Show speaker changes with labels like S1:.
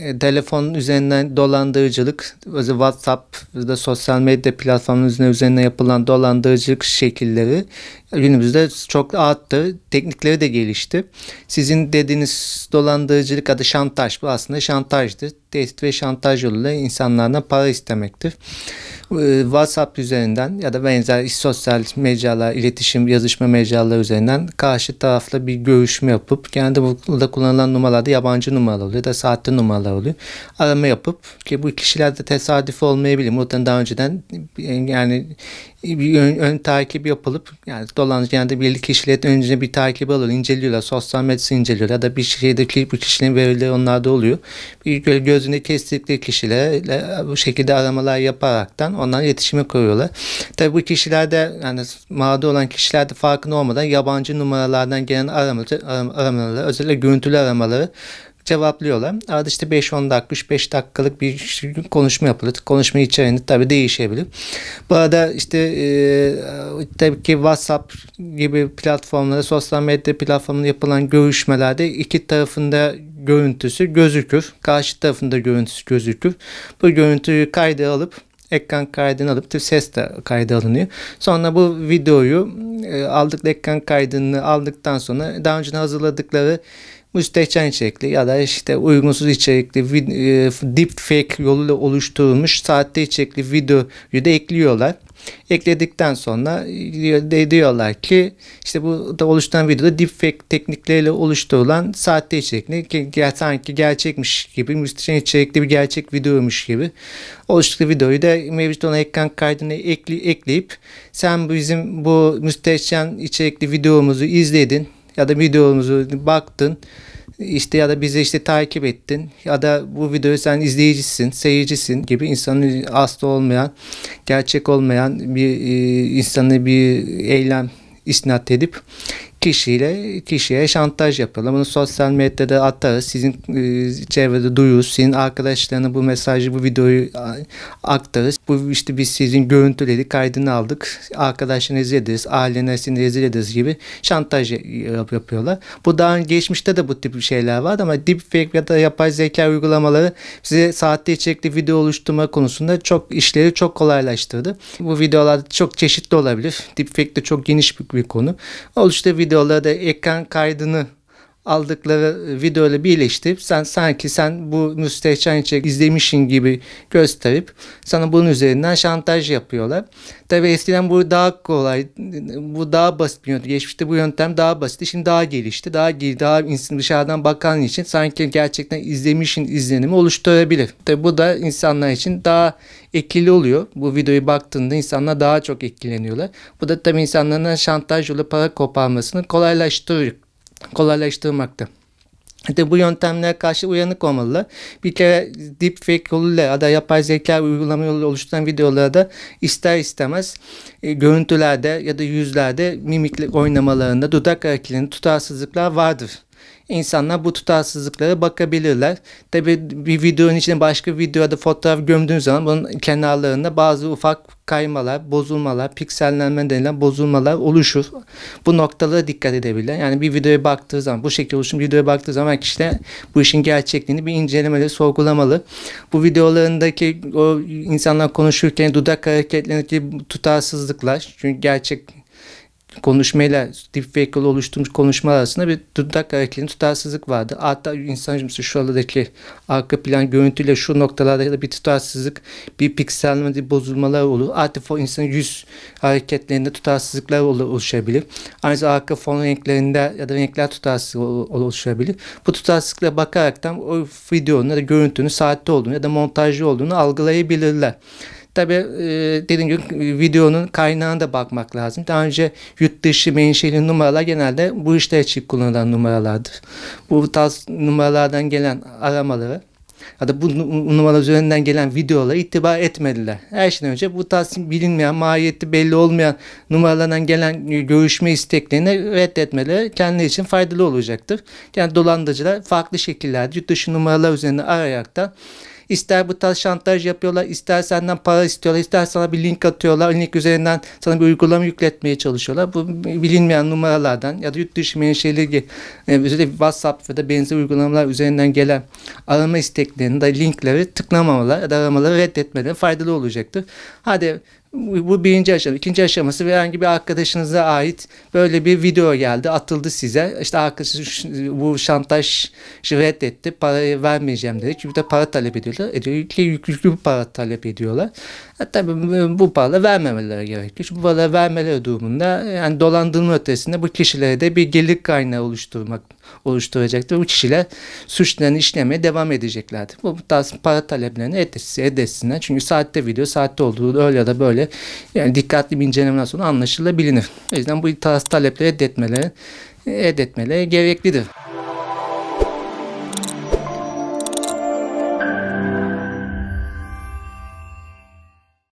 S1: E, telefon üzerinden dolandırıcılık, e, WhatsApp da sosyal medya platformlarının üzerine yapılan dolandırıcılık şekilleri günümüzde çok arttı. Teknikleri de gelişti. Sizin dediğiniz dolandırıcılık adı şantaj. Bu aslında şantajdı tehdit ve şantaj yoluyla insanlardan para istemektir. Ee, WhatsApp üzerinden ya da benzer sosyal mecralar, iletişim, yazışma mecraları üzerinden karşı tarafla bir görüşme yapıp genelde burada kullanılan numaralarda yabancı numaralar oluyor da saatli numaralar oluyor. Arama yapıp ki bu kişilerde de tesadüf olmayabilir. Muhtemelen daha önceden yani bir ön, ön takip yapılıp yani dolanıcı yani belli kişilerin önce bir takip alır inceliyorlar, sosyal medyası inceliyorlar ya da bir şeydeki bu kişinin verileri onlarda oluyor. Bir göz sözünü kestikleri kişilerle bu şekilde aramalar yaparaktan onlar iletişime koyuyorlar. Tabii bu kişilerde yani mağdur olan kişilerde farkında olmadan yabancı numaralardan gelen aramalar aramaları özellikle görüntülü aramaları cevaplıyorlar. Arada işte 5-10 dakika, 3-5 dakikalık bir konuşma yapılır. Konuşma içeriğinde tabii değişebilir. Bu arada işte e, tabii ki WhatsApp gibi platformlarda, sosyal medya platformunda yapılan görüşmelerde iki tarafında görüntüsü gözükür. Karşı tarafında görüntüsü gözükür. Bu görüntüyü kayda alıp ekran kaydını alıp ses de kayda alınıyor. Sonra bu videoyu e, aldık ekran kaydını aldıktan sonra daha önce hazırladıkları müstehcen içerikli ya da işte uygunsuz içerikli e, deep fake yoluyla oluşturulmuş saatte içerikli videoyu da ekliyorlar. Ekledikten sonra e, diyorlar ki işte bu da oluşturan videoda deepfake teknikleriyle oluşturulan saatte içerikli sanki gerçekmiş gibi müstehcen içerikli bir gerçek videoymuş gibi oluşturduğu videoyu da mevcut olan ekran kaydını ekli, ekleyip sen bizim bu müstehcen içerikli videomuzu izledin ya da videomuzu baktın işte ya da bizi işte takip ettin ya da bu videoyu sen izleyicisin, seyircisin gibi insanın asla olmayan, gerçek olmayan bir e, insanı bir eylem isnat edip kişiyle kişiye şantaj yapıyorlar. Bunu sosyal medyada atarız. Sizin e, çevrede duyuruz. Sizin arkadaşlarına bu mesajı, bu videoyu aktarız bu işte biz sizin görüntüleri kaydını aldık. Arkadaşını rezil ederiz, ailenesini rezil ederiz gibi şantaj e, yap yapıyorlar. Bu daha geçmişte de bu tip şeyler vardı ama deepfake ya da yapay zeka uygulamaları size saatte içerikli video oluşturma konusunda çok işleri çok kolaylaştırdı. Bu videolar çok çeşitli olabilir. Deepfake de çok geniş bir, bir konu. Oluştu videolarda ekran kaydını aldıkları videoyla birleştirip sen sanki sen bu müstehcen içerik izlemişsin gibi gösterip sana bunun üzerinden şantaj yapıyorlar. Tabi eskiden bu daha kolay, bu daha basit bir yöntem. Geçmişte bu yöntem daha basitti. Şimdi daha gelişti. Daha daha insan dışarıdan bakan için sanki gerçekten izlemişin izlenimi oluşturabilir. Tabi bu da insanlar için daha etkili oluyor. Bu videoyu baktığında insanlar daha çok etkileniyorlar. Bu da tabi insanların şantaj yolu para koparmasını kolaylaştırıyor kolaylaştırmakta. İşte bu yöntemlere karşı uyanık olmalı. Bir kere deepfake yoluyla ya da yapay zeka uygulama yoluyla oluşturan videolara ister istemez e, görüntülerde ya da yüzlerde mimiklik oynamalarında dudak hareketlerinde tutarsızlıklar vardır. İnsanlar bu tutarsızlıklara bakabilirler. Tabi bir videonun içine başka bir videoda fotoğraf gömdüğünüz zaman bunun kenarlarında bazı ufak kaymalar, bozulmalar, piksellenme denilen bozulmalar oluşur. Bu noktalara dikkat edebilir. Yani bir videoya baktığı zaman, bu şekilde oluşum videoya baktığı zaman kişiler bu işin gerçekliğini bir incelemeli, sorgulamalı. Bu videolarındaki o insanlar konuşurken dudak hareketlerindeki tutarsızlıklar, çünkü gerçek konuşmayla deepfake ile oluşturmuş konuşma arasında bir dudak hareketinin tutarsızlık vardı. Hatta insan şu şuradaki arka plan görüntüyle şu noktalarda da bir tutarsızlık, bir pikselme, bir bozulmalar olur. Artık o insanın yüz hareketlerinde tutarsızlıklar oluşabilir. Ayrıca arka fon renklerinde ya da renkler tutarsız oluşabilir. Bu tutarsızlıkla bakaraktan o videonun ya da görüntünün saatte olduğunu ya da montajlı olduğunu algılayabilirler. Tabi e, dediğim gibi e, videonun kaynağına da bakmak lazım. Daha önce yurt dışı menşeli numaralar genelde bu işte açık kullanılan numaralardır. Bu tarz numaralardan gelen aramaları ya da bu numara üzerinden gelen videolara itibar etmediler. Her şeyden önce bu tarz bilinmeyen, mahiyeti belli olmayan numaralardan gelen görüşme isteklerini reddetmeleri kendileri için faydalı olacaktır. Yani dolandırıcılar farklı şekillerde yurt dışı numaralar üzerinden arayarak da İster bu tarz şantaj yapıyorlar, ister senden para istiyorlar, ister sana bir link atıyorlar. Link üzerinden sana bir uygulama yükletmeye çalışıyorlar. Bu bilinmeyen numaralardan ya da yurt dışı menşeli özellikle e, WhatsApp ve da benzer uygulamalar üzerinden gelen arama isteklerini de linkleri tıklamamalar ya da aramaları reddetmeleri faydalı olacaktır. Hadi bu birinci aşama. İkinci aşaması herhangi bir arkadaşınıza ait böyle bir video geldi. Atıldı size. İşte arkadaşınız bu şantaj reddetti. Parayı vermeyeceğim dedi. Çünkü de para talep ediyorlar. Ediyor. Yüklü, yüklü bir para talep ediyorlar. Hatta e, bu para vermemeleri gerekiyor. Çünkü bu para vermeleri durumunda yani dolandırma ötesinde bu kişilere de bir gelir kaynağı oluşturmak oluşturacaktı. Bu kişiler suçlarını işlemeye devam edeceklerdi. Bu tarz para taleplerini etsin, edesinler. Çünkü saatte video, saatte olduğu öyle ya da böyle yani dikkatli bir incelemeden sonra anlaşılabilir. O yüzden bu tarz talepleri edetmeleri edetmeleri gereklidir.